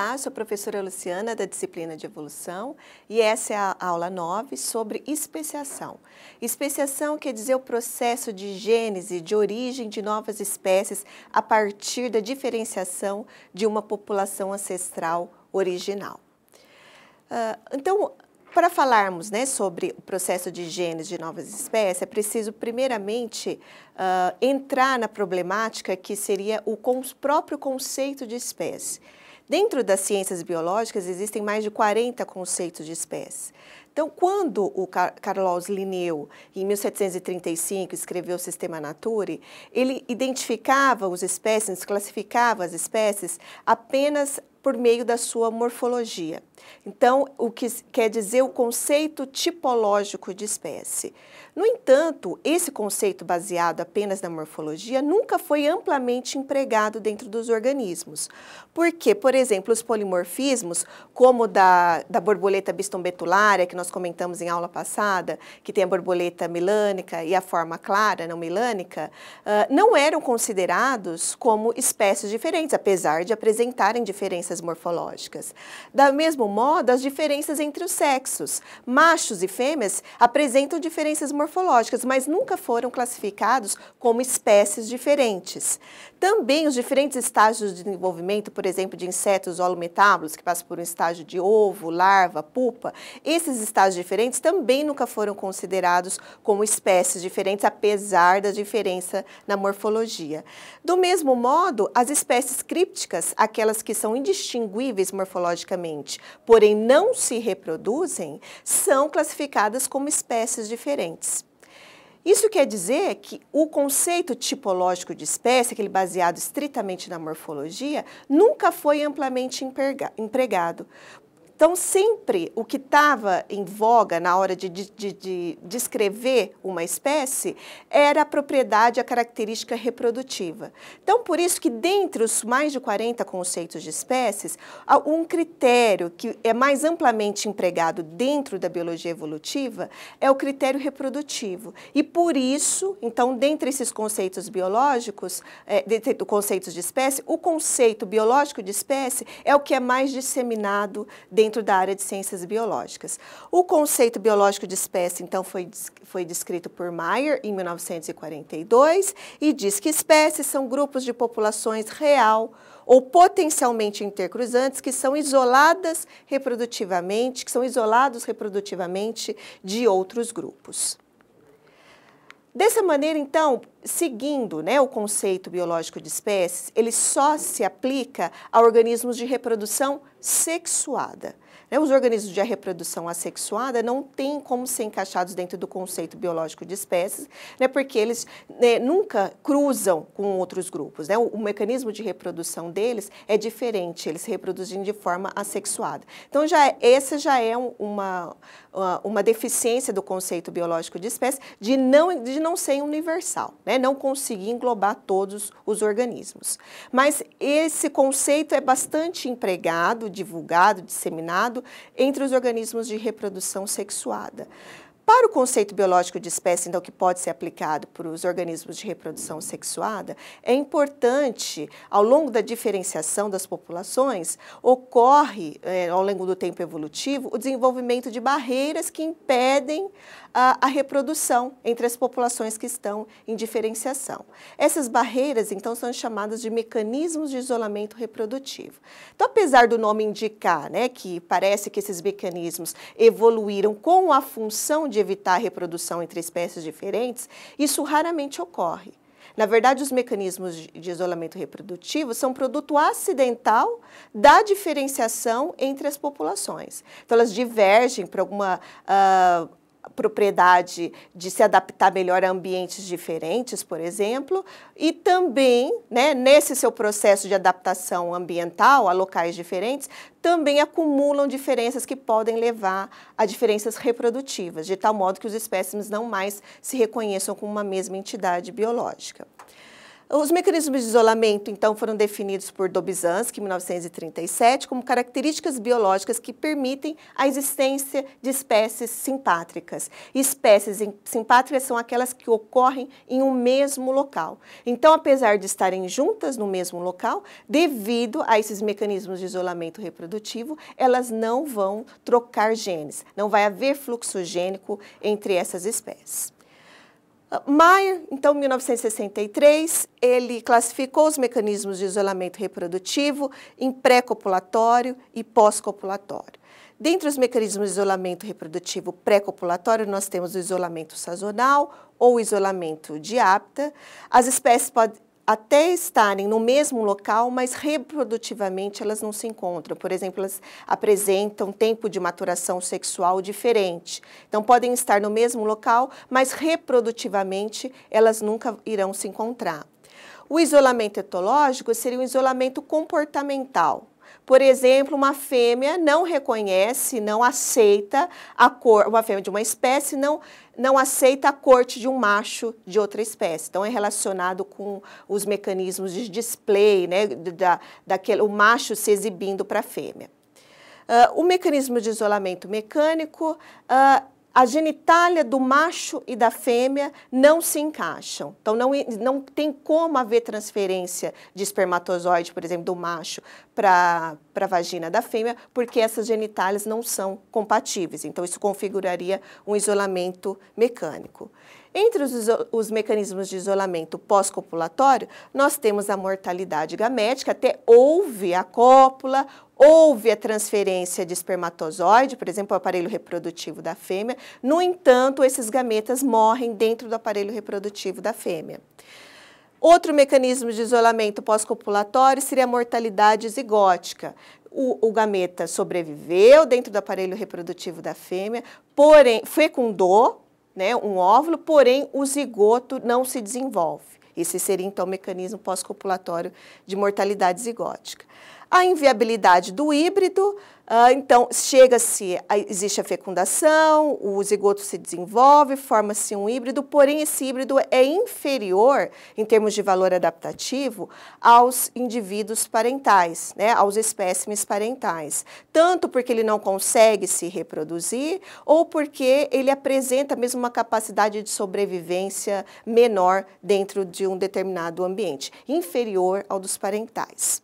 Olá, sou a professora Luciana da disciplina de Evolução e essa é a aula 9 sobre especiação. Especiação quer dizer o processo de gênese, de origem de novas espécies a partir da diferenciação de uma população ancestral original. Uh, então, para falarmos né, sobre o processo de gênese de novas espécies, é preciso, primeiramente, uh, entrar na problemática que seria o próprio conceito de espécie. Dentro das ciências biológicas existem mais de 40 conceitos de espécie. Então, quando o Carlos Linneu, em 1735, escreveu o Sistema Nature, ele identificava os espécies, classificava as espécies apenas por meio da sua morfologia. Então, o que quer dizer o conceito tipológico de espécie. No entanto, esse conceito baseado apenas na morfologia nunca foi amplamente empregado dentro dos organismos. Porque, por exemplo, os polimorfismos, como da, da borboleta bistombetularia, que nós comentamos em aula passada, que tem a borboleta milânica e a forma clara, não milânica, uh, ah, não eram considerados como espécies diferentes, apesar de apresentarem diferenças morfológicas. Da mesma incomoda as diferenças entre os sexos. Machos e fêmeas apresentam diferenças morfológicas, mas nunca foram classificados como espécies diferentes. Também os diferentes estágios de desenvolvimento, por exemplo, de insetos holometábulos, que passam por um estágio de ovo, larva, pupa, esses estágios diferentes também nunca foram considerados como espécies diferentes, apesar da diferença na morfologia. Do mesmo modo, as espécies crípticas, aquelas que são indistinguíveis morfologicamente, porém não se reproduzem, são classificadas como espécies diferentes. Isso quer dizer que o conceito tipológico de espécie, aquele baseado estritamente na morfologia, nunca foi amplamente empregado, então, sempre o que estava em voga na hora de, de, de, descrever uma espécie era a propriedade, a característica reprodutiva. Então, por isso que dentre os mais de 40 conceitos de espécies, um critério que é mais amplamente empregado dentro da biologia evolutiva é o critério reprodutivo. E por isso, então, dentre esses conceitos biológicos, é, dentre conceitos de espécie, o conceito biológico de espécie é o que é mais disseminado dentro dentro da área de ciências biológicas. O conceito biológico de espécie, então, foi, foi descrito por Mayer em 1942 e diz que espécies são grupos de populações real ou potencialmente intercruzantes que são isoladas reprodutivamente, que são isolados reprodutivamente de outros grupos. Dessa maneira, então, seguindo né, o conceito biológico de espécies, ele só se aplica a organismos de reprodução sexuada. Né, os organismos de reprodução assexuada não têm como ser encaixados dentro do conceito biológico de espécies, né, porque eles né, nunca cruzam com outros grupos. Né? O, o, mecanismo de reprodução deles é diferente, eles se reproduzem de forma assexuada. Então, já, é, essa já é um, uma, uma deficiência do conceito biológico de espécie de não, de não ser universal, né? não conseguir englobar todos os organismos. Mas esse conceito é bastante empregado, divulgado, disseminado entre os organismos de reprodução sexuada. Para o conceito biológico de espécie, então, que pode ser aplicado para os organismos de reprodução sexuada, é importante, ao longo da diferenciação das populações, ocorre, é, ao longo do tempo evolutivo, o desenvolvimento de barreiras que impedem a, a reprodução entre as populações que estão em diferenciação. Essas barreiras, então, são chamadas de mecanismos de isolamento reprodutivo. Então, apesar do nome indicar né, que parece que esses mecanismos evoluíram com a função de de evitar a reprodução entre espécies diferentes, isso raramente ocorre. Na verdade, os mecanismos de isolamento reprodutivo são produto acidental da diferenciação entre as populações. Então, elas divergem por alguma ah, propriedade de se adaptar melhor a ambientes diferentes, por exemplo, e também, né, nesse seu processo de adaptação ambiental a locais diferentes, também acumulam diferenças que podem levar a diferenças reprodutivas, de tal modo que os espécimes não mais se reconheçam como uma mesma entidade biológica. Os mecanismos de isolamento, então, foram definidos por Dobzhansky, em 1937, como características biológicas que permitem a existência de espécies simpátricas. Espécies simpátricas são aquelas que ocorrem em um mesmo local. Então, apesar de estarem juntas no mesmo local, devido a esses mecanismos de isolamento reprodutivo, elas não vão trocar genes, não vai haver fluxo gênico entre essas espécies. Maier, então, 1963, ele classificou os mecanismos de isolamento reprodutivo em pré-copulatório e pós-copulatório. Dentre os mecanismos de isolamento reprodutivo pré-copulatório, nós temos o isolamento sazonal ou isolamento de apta. As espécies podem até estarem no mesmo local, mas reprodutivamente elas não se encontram. Por exemplo, elas apresentam tempo de maturação sexual diferente. Então, podem estar no mesmo local, mas reprodutivamente elas nunca irão se encontrar. O isolamento etológico seria um isolamento comportamental. Por exemplo, uma fêmea não reconhece, não aceita a cor, uma fêmea de uma espécie não não aceita a corte de um macho de outra espécie. Então é relacionado com os mecanismos de display, né, da, daquele, o macho se exibindo para a fêmea. Uh, o mecanismo de isolamento mecânico uh, a genitália do macho e da fêmea não se encaixam. Então, não, não tem como haver transferência de espermatozoide, por exemplo, do macho para a vagina da fêmea, porque essas genitálias não são compatíveis. Então, isso configuraria um isolamento mecânico. Entre os, os mecanismos de isolamento pós-copulatório, nós temos a mortalidade gamética, até houve a cópula, houve a transferência de espermatozoide, por exemplo, o aparelho reprodutivo da fêmea. No entanto, esses gametas morrem dentro do aparelho reprodutivo da fêmea. Outro mecanismo de isolamento pós-copulatório seria a mortalidade zigótica. O, o, gameta sobreviveu dentro do aparelho reprodutivo da fêmea, porém fecundou, né, um óvulo, porém o zigoto não se desenvolve. Esse seria então o mecanismo pós-copulatório de mortalidade zigótica. A inviabilidade do híbrido ah, então, chega-se, existe a fecundação, o zigoto se desenvolve, forma-se um híbrido, porém esse híbrido é inferior, em termos de valor adaptativo, aos indivíduos parentais, né, aos espécimes parentais. Tanto porque ele não consegue se reproduzir, ou porque ele apresenta mesmo uma capacidade de sobrevivência menor dentro de um determinado ambiente, inferior ao dos parentais.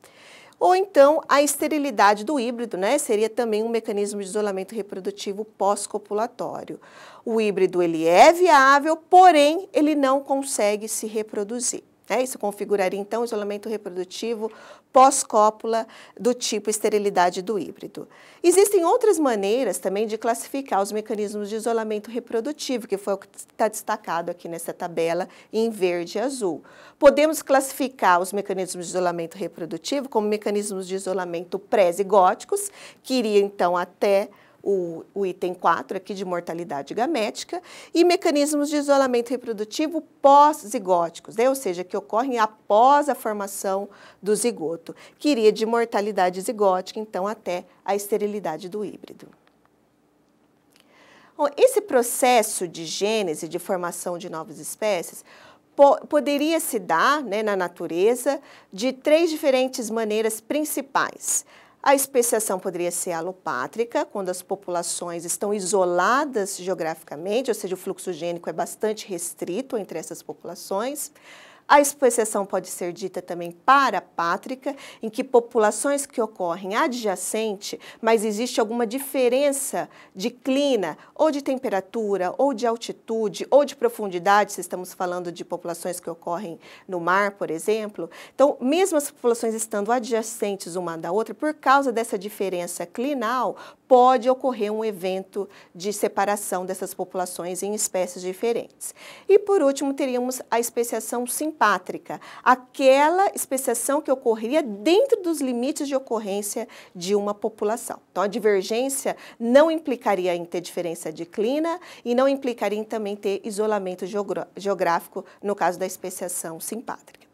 Ou então a esterilidade do híbrido, né? Seria também um mecanismo de isolamento reprodutivo pós-copulatório. O híbrido ele é viável, porém ele não consegue se reproduzir. É, isso configuraria então isolamento reprodutivo pós-cópula do tipo esterilidade do híbrido. Existem outras maneiras também de classificar os mecanismos de isolamento reprodutivo, que foi o que está destacado aqui nessa tabela em verde e azul. Podemos classificar os mecanismos de isolamento reprodutivo como mecanismos de isolamento pré-zigóticos, que iria então até o, o item 4 aqui de mortalidade gamética, e mecanismos de isolamento reprodutivo pós-zigóticos, né? ou seja, que ocorrem após a formação do zigoto, que iria de mortalidade zigótica, então, até a esterilidade do híbrido. Bom, esse processo de gênese, de formação de novas espécies, poderia se dar né, na natureza de três diferentes maneiras principais. A especiação poderia ser alopátrica, quando as populações estão isoladas geograficamente, ou seja, o fluxo gênico é bastante restrito entre essas populações. A exceção pode ser dita também para pátrica, em que populações que ocorrem adjacente, mas existe alguma diferença de clima ou de temperatura, ou de altitude, ou de profundidade, se estamos falando de populações que ocorrem no mar, por exemplo. Então, mesmo as populações estando adjacentes uma da outra, por causa dessa diferença clinal, pode ocorrer um evento de separação dessas populações em espécies diferentes. E por último, teríamos a especiação simples simpática, aquela especiação que ocorria dentro dos limites de ocorrência de uma população. Então, a divergência não implicaria em ter diferença de clina e não implicaria em também ter isolamento geográfico no caso da especiação simpátrica.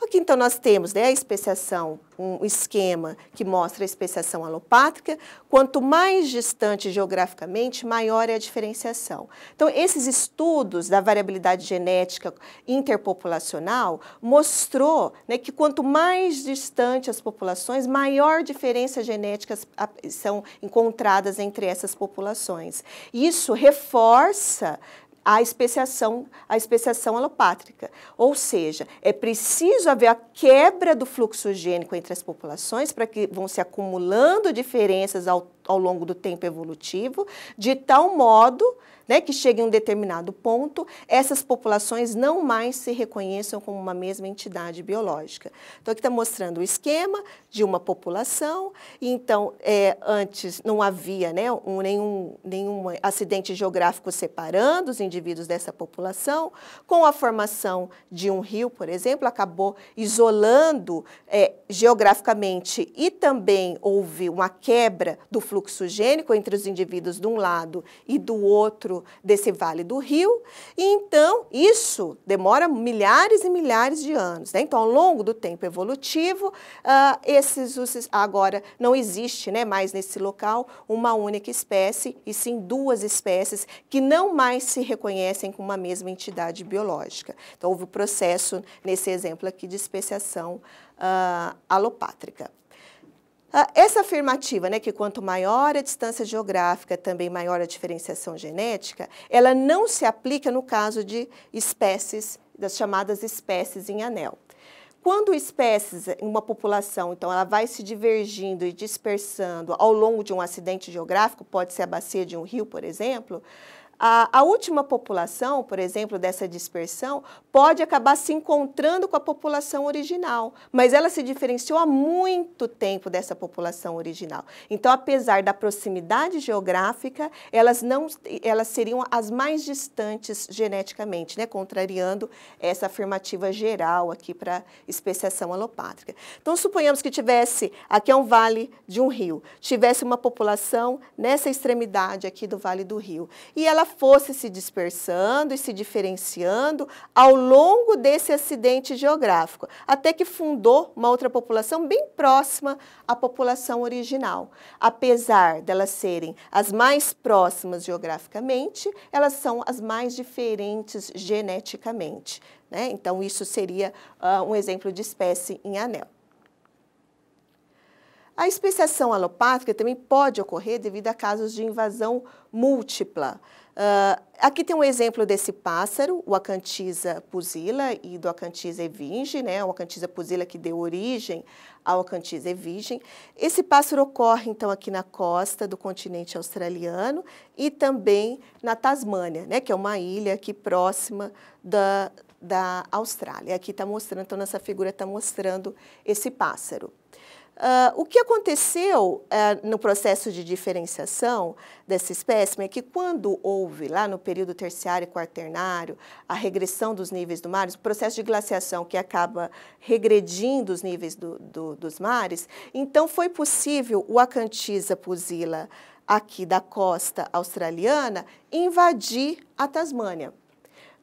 Aqui, então, nós temos né, a especiação, um esquema que mostra a especiação alopátrica. Quanto mais distante geograficamente, maior é a diferenciação. Então, esses estudos da variabilidade genética interpopulacional mostrou né, que quanto mais distante as populações, maior diferença genética ah, são encontradas entre essas populações. Isso reforça a especiação, a especiação alopátrica. Ou seja, é preciso haver a quebra do fluxo gênico entre as populações para que vão se acumulando diferenças ao ao longo do tempo evolutivo, de tal modo né, que chegue em um determinado ponto, essas populações não mais se reconheçam como uma mesma entidade biológica. Então, aqui está mostrando o esquema de uma população. então, é, antes não havia né, um, nenhum, nenhum acidente geográfico separando os indivíduos dessa população. Com a formação de um rio, por exemplo, acabou isolando é, geograficamente e também houve uma quebra do fluxo fluxo gênico entre os indivíduos de um lado e do outro desse vale do rio. E então, isso demora milhares e milhares de anos. Né? Então, ao longo do tempo evolutivo, uh, esses agora não existe né, mais nesse local uma única espécie, e sim duas espécies que não mais se reconhecem como uma mesma entidade biológica. Então, houve o um processo, nesse exemplo aqui, de especiação uh, alopátrica. Ah, essa afirmativa, né, que quanto maior a distância geográfica, também maior a diferenciação genética, ela não se aplica no caso de espécies, das chamadas espécies em anel. Quando espécies em uma população, então, ela vai se divergindo e dispersando ao longo de um acidente geográfico, pode ser a bacia de um rio, por exemplo, a, a, última população, por exemplo, dessa dispersão, pode acabar se encontrando com a população original, mas ela se diferenciou há muito tempo dessa população original. Então, apesar da proximidade geográfica, elas, não, elas seriam as mais distantes geneticamente, né? contrariando essa afirmativa geral aqui para especiação alopátrica. Então, suponhamos que tivesse, aqui é um vale de um rio, tivesse uma população nessa extremidade aqui do vale do rio, e ela fosse se dispersando e se diferenciando ao longo desse acidente geográfico, até que fundou uma outra população bem próxima à população original. Apesar delas serem as mais próximas geograficamente, elas são as mais diferentes geneticamente. Né? Então, isso seria uh, um exemplo de espécie em anel. A especiação alopática também pode ocorrer devido a casos de invasão múltipla. Uh, aqui tem um exemplo desse pássaro, o Acantisa pusilla e do Acantisa evinge, né? O Acantisa pusilla que deu origem ao Acantisa evinge. Esse pássaro ocorre, então, aqui na costa do continente australiano e também na Tasmânia, né? Que é uma ilha aqui próxima da, da Austrália. Aqui está mostrando, então, nessa figura está mostrando esse pássaro. Uh, o que aconteceu uh, no processo de diferenciação dessa espécime é que quando houve, lá no período terciário e quaternário, a regressão dos níveis do mar, o processo de glaciação que acaba regredindo os níveis do, do, dos mares, então foi possível o Acantisa pusila aqui da costa australiana invadir a Tasmânia.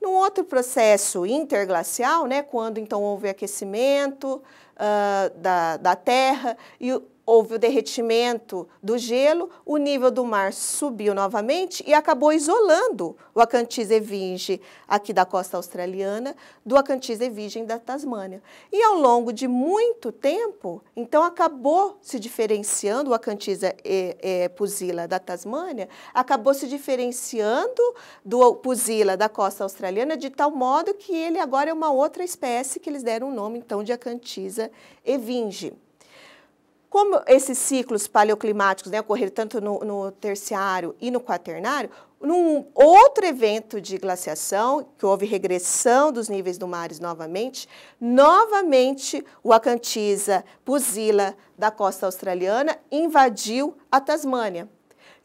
Num outro processo interglacial, né, quando então houve aquecimento, ah, da, da terra e houve o derretimento do gelo, o nível do mar subiu novamente e acabou isolando o Acantise evinge aqui da costa australiana do Acantise evinge da Tasmânia. E ao longo de muito tempo, então acabou se diferenciando o Acantise é, pusila da Tasmânia, acabou se diferenciando do pusila da costa australiana de tal modo que ele agora é uma outra espécie que eles deram o nome então de Acantisa evinge. Como esses ciclos paleoclimáticos né, ocorreram tanto no, no terciário e no quaternário, num outro evento de glaciação, que houve regressão dos níveis do mares novamente, novamente o Acantisa Puzila da costa australiana invadiu a Tasmânia.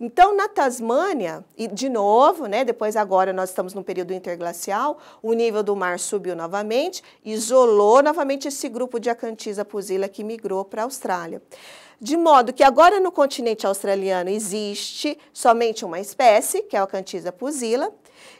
Então, na Tasmânia, e de novo, né, depois agora nós estamos num período interglacial, o nível do mar subiu novamente, isolou novamente esse grupo de acantisa pusila que migrou para a Austrália. De modo que agora no continente australiano existe somente uma espécie, que é o Acantisa pusila,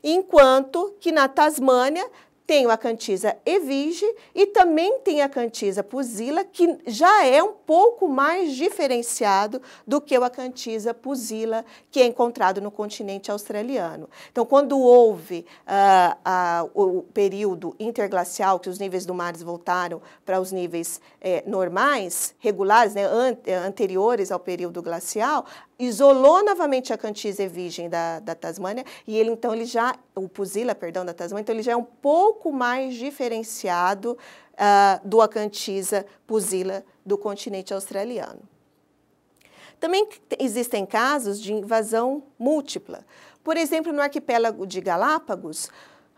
enquanto que na Tasmânia tem a cantiza Evige e também tem a cantiza Pusila, que já é um pouco mais diferenciado do que o acantisa Pusila, que é encontrado no continente australiano. Então, quando houve uh, uh, o período interglacial, que os níveis do mar voltaram para os níveis eh, normais, regulares, né, an anteriores ao período glacial, isolou novamente a Cantise virgem da, da Tasmânia e ele então ele já o Pusila, perdão, da Tasmânia, então ele já é um pouco mais diferenciado uh, do Acantisa Pusila do continente australiano. Também existem casos de invasão múltipla. Por exemplo, no arquipélago de Galápagos,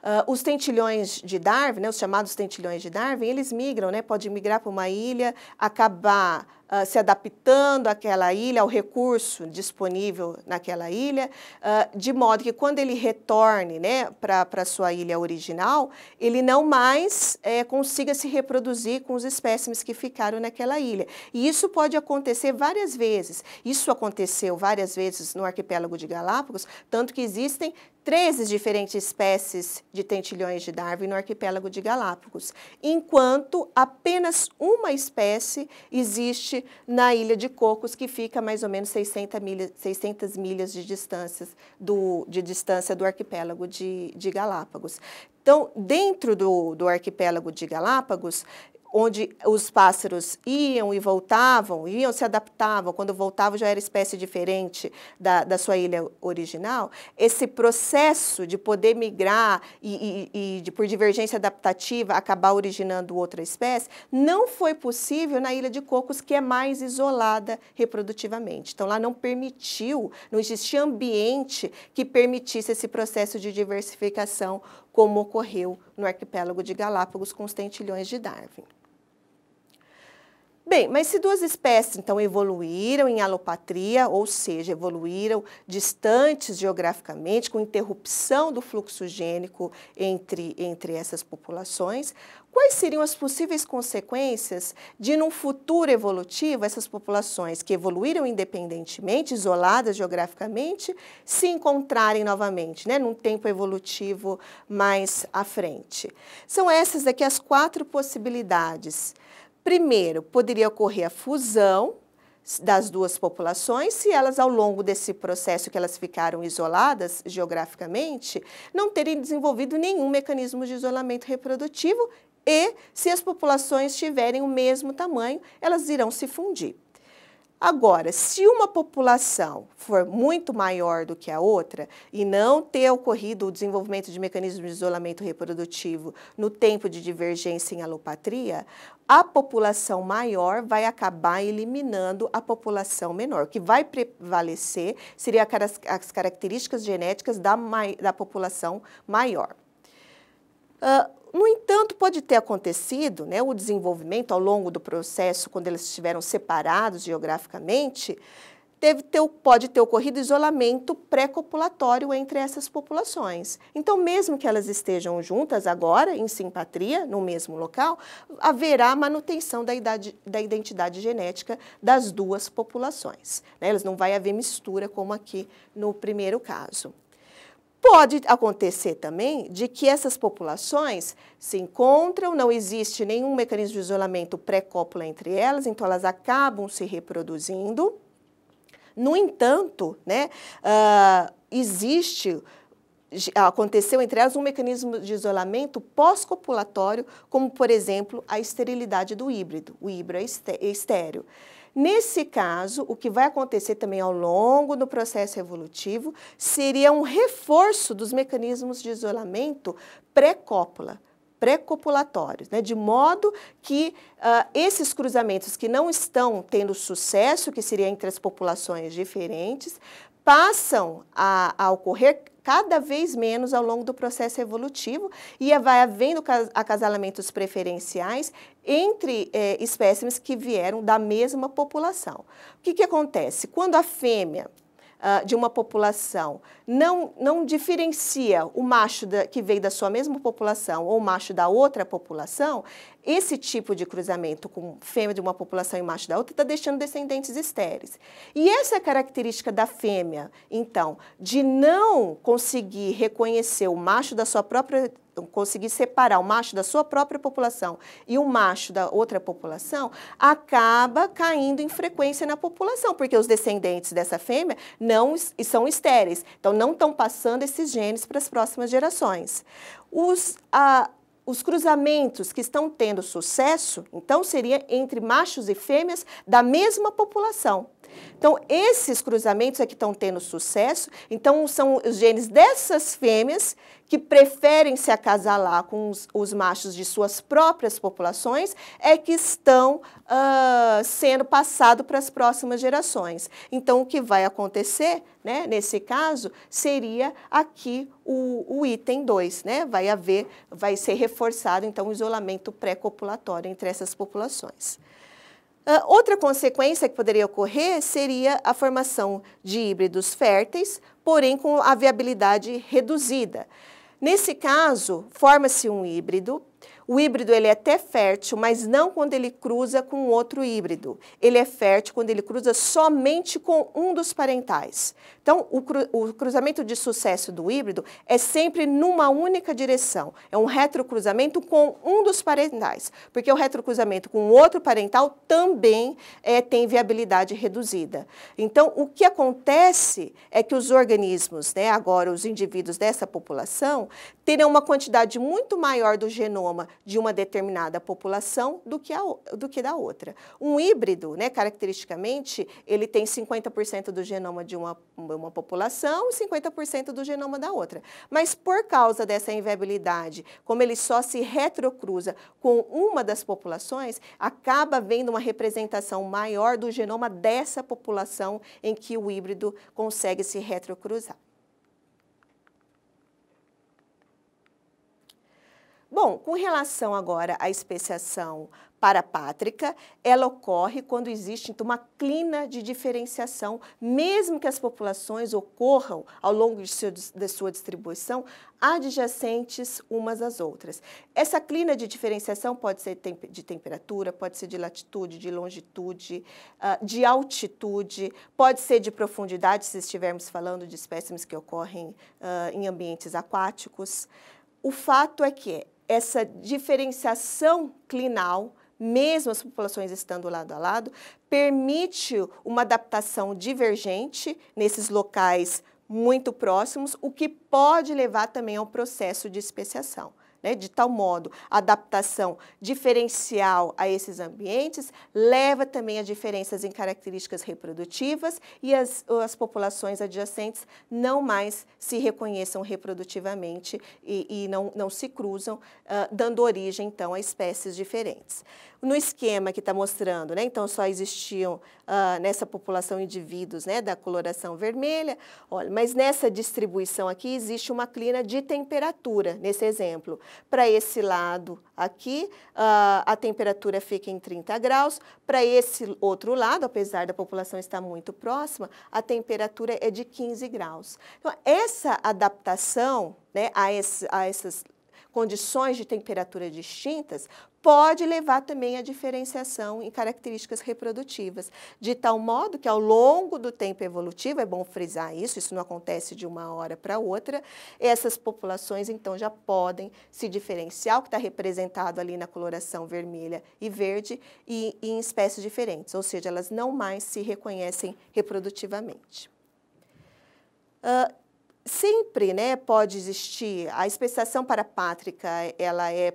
Uh, os tentilhões de Darwin, né, os chamados tentilhões de Darwin, eles migram, né, pode migrar para uma ilha, acabar uh, se adaptando àquela ilha, ao recurso disponível naquela ilha, uh, de modo que quando ele retorne né, para a sua ilha original, ele não mais é, consiga se reproduzir com os espécimes que ficaram naquela ilha. E isso pode acontecer várias vezes. Isso aconteceu várias vezes no arquipélago de Galápagos, tanto que existem 13 diferentes espécies de tentilhões de Darwin no arquipélago de Galápagos, enquanto apenas uma espécie existe na ilha de Cocos, que fica a mais ou menos 600 milhas, 600 milhas de, distância do, de distância do arquipélago de, de Galápagos. Então, dentro do, do arquipélago de Galápagos, onde os pássaros iam e voltavam, iam, se adaptavam, quando voltavam já era espécie diferente da, da sua ilha original, esse processo de poder migrar e, e, e de, por divergência adaptativa acabar originando outra espécie, não foi possível na Ilha de Cocos, que é mais isolada reprodutivamente. Então lá não permitiu, não existia ambiente que permitisse esse processo de diversificação como ocorreu no arquipélago de Galápagos com os tentilhões de Darwin. Bem, mas se duas espécies então evoluíram em alopatria, ou seja, evoluíram distantes geograficamente, com interrupção do fluxo gênico entre, entre essas populações, quais seriam as possíveis consequências de, num futuro evolutivo, essas populações que evoluíram independentemente, isoladas geograficamente, se encontrarem novamente, né, num tempo evolutivo mais à frente? São essas aqui as quatro possibilidades. Primeiro, poderia ocorrer a fusão das duas populações, se elas ao longo desse processo que elas ficaram isoladas geograficamente, não terem desenvolvido nenhum mecanismo de isolamento reprodutivo e se as populações tiverem o mesmo tamanho, elas irão se fundir. Agora, se uma população for muito maior do que a outra e não ter ocorrido o desenvolvimento de mecanismos de isolamento reprodutivo no tempo de divergência em alopatria, a população maior vai acabar eliminando a população menor. O que vai prevalecer seria as características genéticas da, da população maior. Uh, no entanto, pode ter acontecido né, o desenvolvimento ao longo do processo, quando eles estiveram separados geograficamente, teve ter, pode ter ocorrido isolamento pré-copulatório entre essas populações. Então, mesmo que elas estejam juntas agora, em simpatria, no mesmo local, haverá manutenção da, idade, da identidade genética das duas populações. Né? Elas não vai haver mistura, como aqui no primeiro caso. Pode acontecer também de que essas populações se encontram, não existe nenhum mecanismo de isolamento pré-cópula entre elas, então elas acabam se reproduzindo. No entanto, né, uh, existe aconteceu entre elas um mecanismo de isolamento pós-copulatório, como, por exemplo, a esterilidade do híbrido, o híbrido é, é estéreo. Nesse caso, o que vai acontecer também ao longo do processo evolutivo seria um reforço dos mecanismos de isolamento pré-cópula pré-copulatórios, né? de modo que uh, esses cruzamentos que não estão tendo sucesso, que seria entre as populações diferentes, passam a, a ocorrer cada vez menos ao longo do processo evolutivo e vai havendo acasalamentos preferenciais entre é, espécimes que vieram da mesma população. O que, que acontece? Quando a fêmea uh, de uma população não, não diferencia o macho da, que veio da sua mesma população ou o macho da outra população, esse tipo de cruzamento com fêmea de uma população e macho da outra está deixando descendentes estéreis. E essa característica da fêmea, então, de não conseguir reconhecer o macho da sua própria então, conseguir separar o macho da sua própria população e o macho da outra população, acaba caindo em frequência na população, porque os descendentes dessa fêmea não são estéreis, então não estão passando esses genes para as próximas gerações. Os, ah, os cruzamentos que estão tendo sucesso, então, seria entre machos e fêmeas da mesma população. Então, esses cruzamentos é que estão tendo sucesso. Então, são os genes dessas fêmeas que preferem se acasalar com os, os machos de suas próprias populações, é que estão uh, sendo passado para as próximas gerações. Então, o que vai acontecer, né, nesse caso, seria aqui o, o item 2, né? Vai haver, vai ser reforçado, então, o isolamento pré-copulatório entre essas populações. Ah, outra consequência que poderia ocorrer seria a formação de híbridos férteis, porém com a viabilidade reduzida. Nesse caso, forma-se um híbrido o híbrido ele é até fértil, mas não quando ele cruza com outro híbrido. Ele é fértil quando ele cruza somente com um dos parentais. Então, o, cru, o cruzamento de sucesso do híbrido é sempre numa única direção. É um retrocruzamento com um dos parentais, porque o retrocruzamento com outro parental também é, tem viabilidade reduzida. Então, o que acontece é que os organismos, né, agora os indivíduos dessa população, terão uma quantidade muito maior do genoma de uma determinada população do que, a, do que da outra. Um híbrido, né, caracteristicamente, ele tem 50% do genoma de uma, uma população e 50% do genoma da outra. Mas por causa dessa inviabilidade, como ele só se retrocruza com uma das populações, acaba vendo uma representação maior do genoma dessa população em que o híbrido consegue se retrocruzar. Bom, com relação agora à especiação parapátrica, ela ocorre quando existe então, uma clina de diferenciação, mesmo que as populações ocorram ao longo de, seu, de sua distribuição adjacentes umas às outras. Essa clina de diferenciação pode ser de temperatura, pode ser de latitude, de longitude, ah, de altitude, pode ser de profundidade, se estivermos falando de espécimes que ocorrem ah, em ambientes aquáticos. O fato é que essa diferenciação clinal, mesmo as populações estando lado a lado, permite uma adaptação divergente nesses locais muito próximos, o que pode levar também ao processo de especiação né, de tal modo a adaptação diferencial a esses ambientes leva também a diferenças em características reprodutivas e as, as populações adjacentes não mais se reconheçam reprodutivamente e, e não, não se cruzam, uh, dando origem então a espécies diferentes. No esquema que está mostrando, né, então só existiam uh, nessa população indivíduos né, da coloração vermelha, olha, mas nessa distribuição aqui existe uma clina de temperatura, nesse exemplo. Para esse lado aqui, uh, a temperatura fica em 30 graus. Para esse outro lado, apesar da população estar muito próxima, a temperatura é de 15 graus. Então, essa adaptação né, a, esse, a essas condições de temperatura distintas pode levar também à diferenciação em características reprodutivas, de tal modo que ao longo do tempo evolutivo, é bom frisar isso, isso não acontece de uma hora para outra, essas populações então já podem se diferenciar, o que está representado ali na coloração vermelha e verde, e, e em espécies diferentes, ou seja, elas não mais se reconhecem reprodutivamente. Uh, sempre né, pode existir, a especiação parapátrica ela é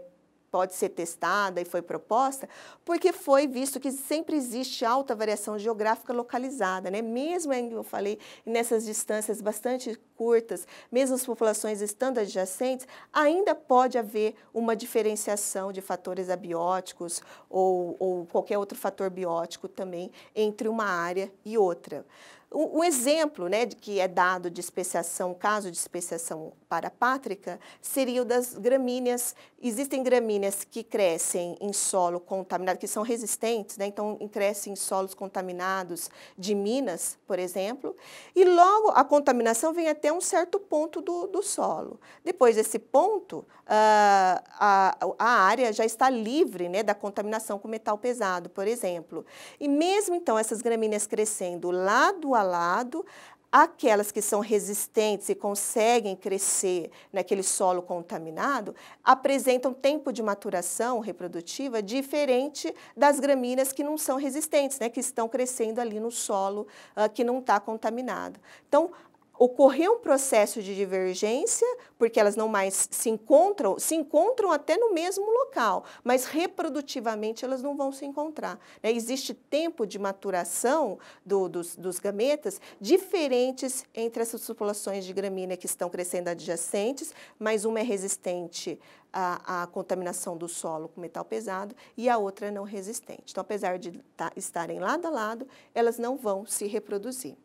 pode ser testada e foi proposta, porque foi visto que sempre existe alta variação geográfica localizada, né? Mesmo, eu falei, nessas distâncias bastante curtas, mesmo as populações estando adjacentes, ainda pode haver uma diferenciação de fatores abióticos ou, ou qualquer outro fator biótico também entre uma área e outra. O, o, exemplo né, que é dado de especiação, caso de especiação para pátrica, seria o das gramíneas. Existem gramíneas que crescem em solo contaminado, que são resistentes, né, então crescem em solos contaminados de minas, por exemplo, e logo a contaminação vem até um certo ponto do, do solo. Depois desse ponto, a, ah, a, a área já está livre né, da contaminação com metal pesado, por exemplo. E mesmo então essas gramíneas crescendo lá do igualado aquelas que são resistentes e conseguem crescer naquele solo contaminado apresentam tempo de maturação reprodutiva diferente das gramíneas que não são resistentes, né, que estão crescendo ali no solo uh, que não está contaminado. Então, ocorreu um processo de divergência, porque elas não mais se encontram, se encontram até no mesmo local, mas reprodutivamente elas não vão se encontrar. Né? Existe tempo de maturação do, dos, dos, gametas diferentes entre essas populações de gramínea que estão crescendo adjacentes, mas uma é resistente à, contaminação do solo com metal pesado e a outra é não resistente. Então, apesar de tá, estarem lado a lado, elas não vão se reproduzir.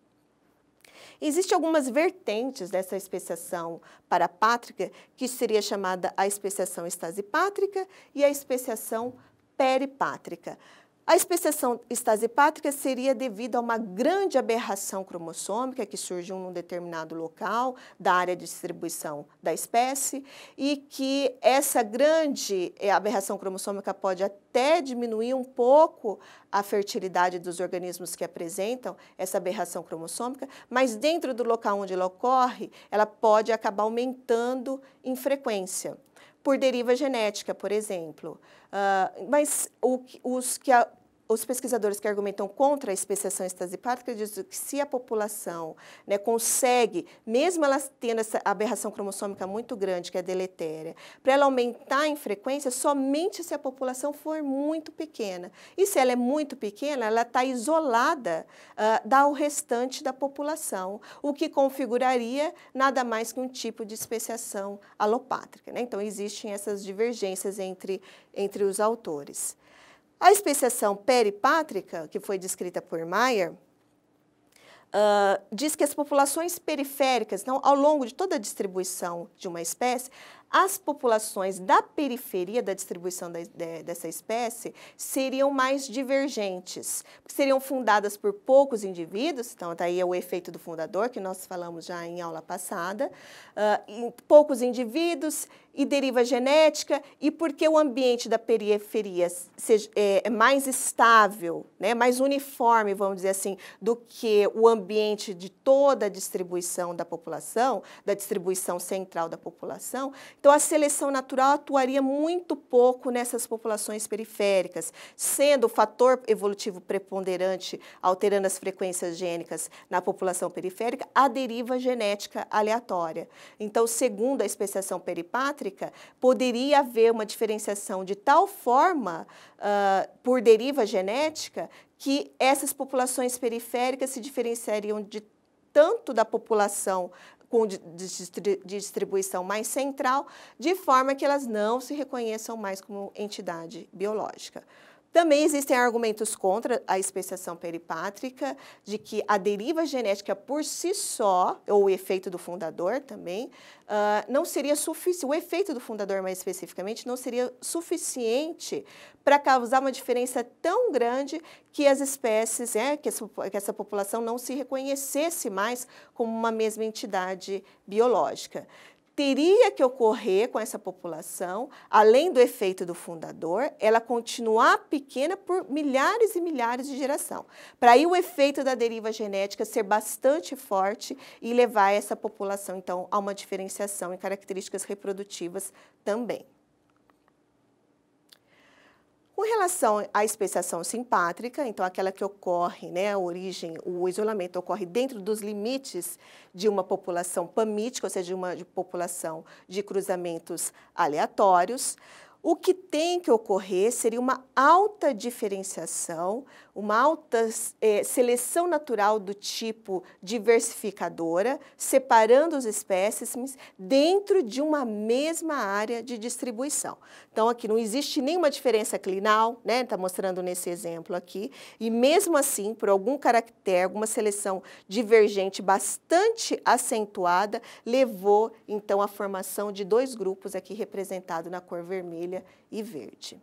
Existem algumas vertentes dessa especiação parapátrica, que seria chamada a especiação estasipátrica e a especiação peripátrica. A especiação estasipátrica seria devido a uma grande aberração cromossômica que surgiu num determinado local da área de distribuição da espécie e que essa grande eh, aberração cromossômica pode até diminuir um pouco a fertilidade dos organismos que apresentam essa aberração cromossômica, mas dentro do local onde ela ocorre, ela pode acabar aumentando em frequência por deriva genética, por exemplo. Uh, mas o, os que a, os pesquisadores que argumentam contra a especiação estasiopática dizem que se a população né, consegue, mesmo ela tendo essa aberração cromossômica muito grande, que é deletéria, para ela aumentar em frequência somente se a população for muito pequena. E se ela é muito pequena, ela está isolada uh, da o restante da população, o que configuraria nada mais que um tipo de especiação alopátrica. Né? Então, existem essas divergências entre, entre os autores. A especiação peripátrica, que foi descrita por Mayer, uh, diz que as populações periféricas, então, ao longo de toda a distribuição de uma espécie, as populações da periferia da distribuição da, de, dessa espécie seriam mais divergentes, seriam fundadas por poucos indivíduos, então daí tá é o efeito do fundador, que nós falamos já em aula passada, uh, poucos indivíduos e deriva genética, e porque o ambiente da periferia seja, é, é mais estável, né, mais uniforme, vamos dizer assim, do que o ambiente de toda a distribuição da população, da distribuição central da população, então, a seleção natural atuaria muito pouco nessas populações periféricas, sendo o fator evolutivo preponderante alterando as frequências gênicas na população periférica a deriva genética aleatória. Então, segundo a especiação peripátrica, poderia haver uma diferenciação de tal forma uh, por deriva genética que essas populações periféricas se diferenciariam de tanto da população com distribuição mais central, de forma que elas não se reconheçam mais como entidade biológica. Também existem argumentos contra a especiação peripátrica, de que a deriva genética por si só, ou o efeito do fundador também, uh, não seria suficiente, o efeito do fundador mais especificamente, não seria suficiente para causar uma diferença tão grande que as espécies, é, que, essa, que essa população não se reconhecesse mais como uma mesma entidade biológica teria que ocorrer com essa população, além do efeito do fundador, ela continuar pequena por milhares e milhares de geração. Para aí o efeito da deriva genética ser bastante forte e levar essa população então a uma diferenciação em características reprodutivas também. Com relação à especiação simpátrica, então aquela que ocorre, né, a origem, o isolamento ocorre dentro dos limites de uma população pamítica, ou seja, de uma de população de cruzamentos aleatórios. O que tem que ocorrer seria uma alta diferenciação, uma alta eh, seleção natural do tipo diversificadora, separando os espécimes dentro de uma mesma área de distribuição. Então, aqui não existe nenhuma diferença clinal, né? Está mostrando nesse exemplo aqui. E mesmo assim, por algum caractere, alguma seleção divergente bastante acentuada, levou então à formação de dois grupos aqui representados na cor vermelha vermelha e verde.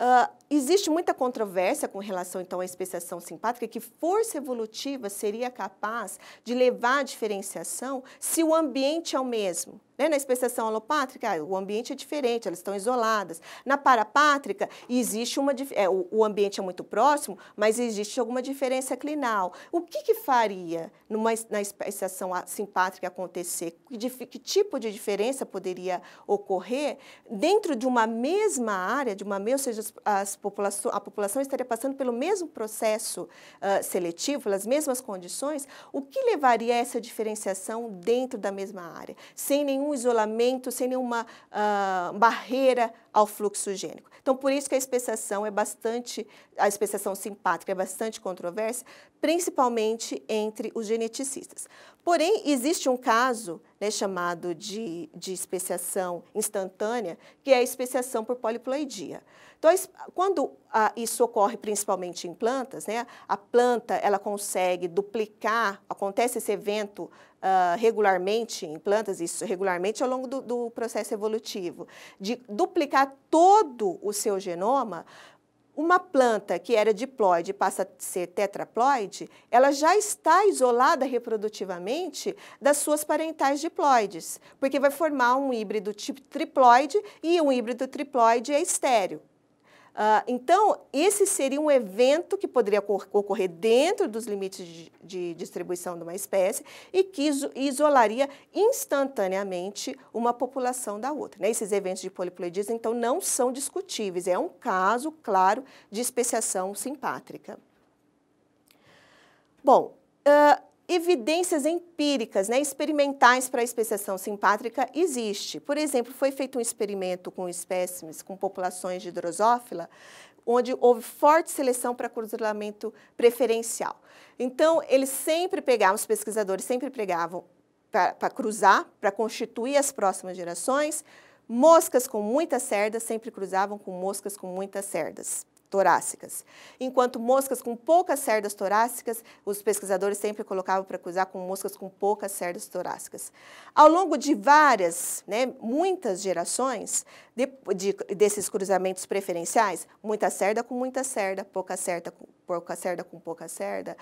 Uh, existe muita controvérsia com relação então à especiação simpática, que força evolutiva seria capaz de levar à diferenciação se o ambiente é o mesmo. Né? Na especiação alopátrica, ah, o ambiente é diferente, elas estão isoladas. Na parapátrica, existe uma é, o, ambiente é muito próximo, mas existe alguma diferença clinal. O que, que faria numa, na especiação simpátrica acontecer? Que, que tipo de diferença poderia ocorrer dentro de uma mesma área, de uma mesma, ou seja, as, as a população estaria passando pelo mesmo processo uh, seletivo, pelas mesmas condições, o que levaria a essa diferenciação dentro da mesma área, sem nenhum nenhum isolamento, sem nenhuma uh, barreira ao fluxo gênico. Então, por isso que a especiação é bastante, a especiação simpática é bastante controversa, principalmente entre os geneticistas. Porém, existe um caso né, chamado de, de especiação instantânea, que é a especiação por poliploidia. Então, quando ah, isso ocorre principalmente em plantas, né, a planta ela consegue duplicar, acontece esse evento uh, regularmente, em plantas, isso regularmente ao longo do, do processo evolutivo, de duplicar todo o seu genoma, uma planta que era diploide passa a ser tetraploide, ela já está isolada reprodutivamente das suas parentais diploides, porque vai formar um híbrido tipo triploide e um híbrido triploide é estéreo. Uh, então, esse seria um evento que poderia ocorrer dentro dos limites de, de distribuição de uma espécie e que iso isolaria instantaneamente uma população da outra. Né? Esses eventos de poliploidismo, então, não são discutíveis. É um caso, claro, de especiação simpátrica. Bom, uh, evidências empíricas, né, experimentais para a especiação simpátrica existe. Por exemplo, foi feito um experimento com espécimes, com populações de drosófila, onde houve forte seleção para cruzamento preferencial. Então, eles sempre pegavam, os pesquisadores sempre pegavam para cruzar, para constituir as próximas gerações, moscas com muitas cerdas sempre cruzavam com moscas com muitas cerdas torácicas. Enquanto moscas com poucas cerdas torácicas, os pesquisadores sempre colocavam para cruzar com moscas com poucas cerdas torácicas. Ao longo de várias, né, muitas gerações de, de, desses cruzamentos preferenciais, muita cerda com muita cerda, pouca cerda com pouca cerda com pouca cerda,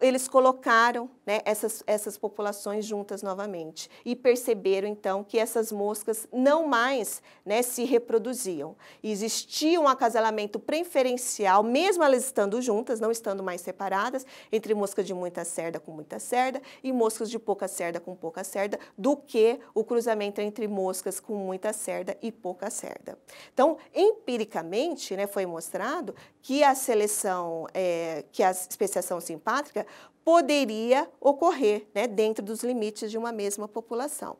eles colocaram né, essas, essas populações juntas novamente e perceberam então que essas moscas não mais né, se reproduziam. Existia um acasalamento preferencial, mesmo elas estando juntas, não estando mais separadas, entre mosca de muita cerda com muita cerda e moscas de pouca cerda com pouca cerda, do que o cruzamento entre moscas com muita cerda e pouca cerda. Então, empiricamente, né, foi mostrado que a seleção, é, que a especiação simpátrica poderia ocorrer né, dentro dos limites de uma mesma população.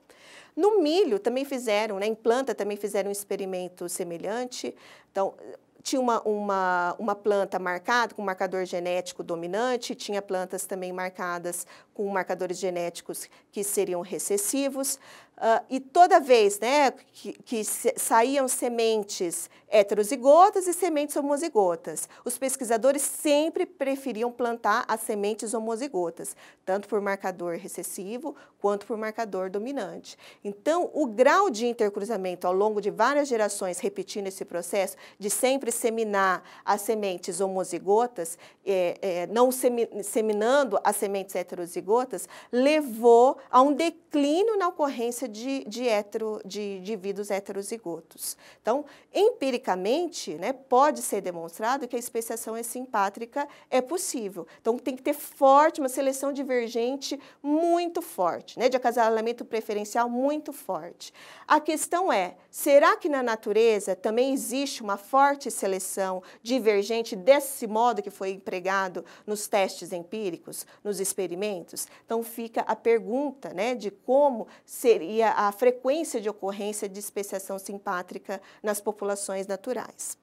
No milho também fizeram, né, em planta também fizeram um experimento semelhante. Então, tinha uma, uma, uma planta marcada com marcador genético dominante, tinha plantas também marcadas com marcadores genéticos que seriam recessivos. Uh, e toda vez né, que, que saíam sementes heterozigotas e sementes homozigotas, os pesquisadores sempre preferiam plantar as sementes homozigotas, tanto por marcador recessivo quanto por marcador dominante. Então, o grau de intercruzamento ao longo de várias gerações, repetindo esse processo, de sempre seminar as sementes homozigotas, é, é, não seminando as sementes heterozigotas, levou a um declínio na ocorrência de, de, hetero, de indivíduos heterozigotos. Então, empiricamente, né, pode ser demonstrado que a especiação excipátrica é possível. Então, tem que ter forte, uma seleção divergente muito forte forte, né, de acasalamento preferencial muito forte. A questão é, será que na natureza também existe uma forte seleção divergente desse modo que foi empregado nos testes empíricos, nos experimentos? Então fica a pergunta né, de como seria a frequência de ocorrência de especiação simpátrica nas populações naturais.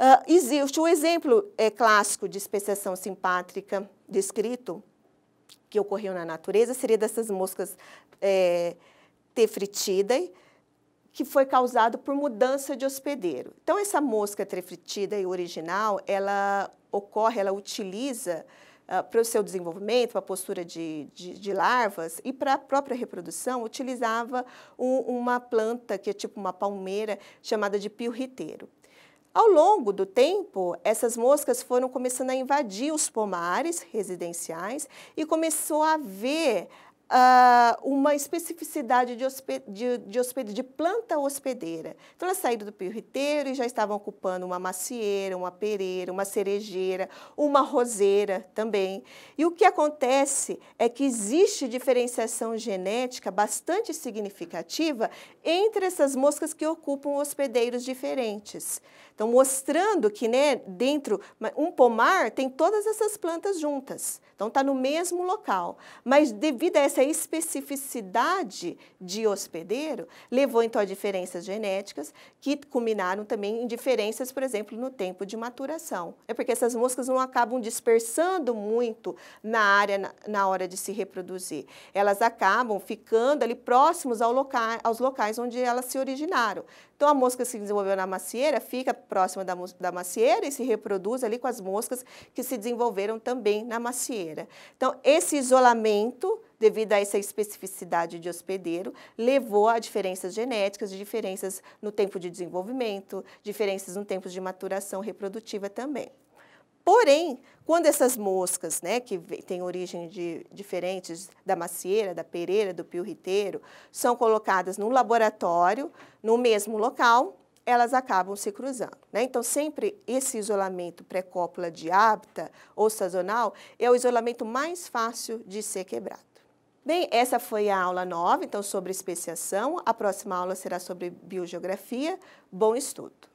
Uh, existe o um exemplo é, clássico de especiação simpátrica descrito que ocorreu na natureza seria dessas moscas é, Tefritidae, que foi causado por mudança de hospedeiro. Então, essa mosca Tefritidae original, ela ocorre, ela utiliza uh, para o seu desenvolvimento, para a postura de, de, de, larvas e para a própria reprodução, utilizava um, uma planta que é tipo uma palmeira chamada de piorriteiro. Ao longo do tempo, essas moscas foram começando a invadir os pomares residenciais e começou a haver Uh, uma especificidade de, hosped de, de, de, planta hospedeira. Então, elas saíram do pirriteiro e já estavam ocupando uma macieira, uma pereira, uma cerejeira, uma roseira também. E o que acontece é que existe diferenciação genética bastante significativa entre essas moscas que ocupam hospedeiros diferentes. Então, mostrando que né, dentro, um pomar tem todas essas plantas juntas. Então, está no mesmo local. Mas, devido a essa especificidade de hospedeiro, levou então a diferenças genéticas que culminaram também em diferenças, por exemplo, no tempo de maturação. É porque essas moscas não acabam dispersando muito na área na, na hora de se reproduzir. Elas acabam ficando ali próximos ao loca aos locais onde elas se originaram. Então, a mosca se desenvolveu na macieira, fica próxima da, da macieira e se reproduz ali com as moscas que se desenvolveram também na macieira. Então, esse isolamento devido a essa especificidade de hospedeiro, levou a diferenças genéticas, diferenças no tempo de desenvolvimento, diferenças no tempo de maturação reprodutiva também. Porém, quando essas moscas, né, que têm origem de, diferentes da macieira, da pereira, do riteiro, são colocadas no laboratório, no mesmo local, elas acabam se cruzando. Né? Então, sempre esse isolamento pré-cópula de hábito ou sazonal é o isolamento mais fácil de ser quebrado. Bem, essa foi a aula 9, então, sobre especiação. A próxima aula será sobre biogeografia. Bom estudo!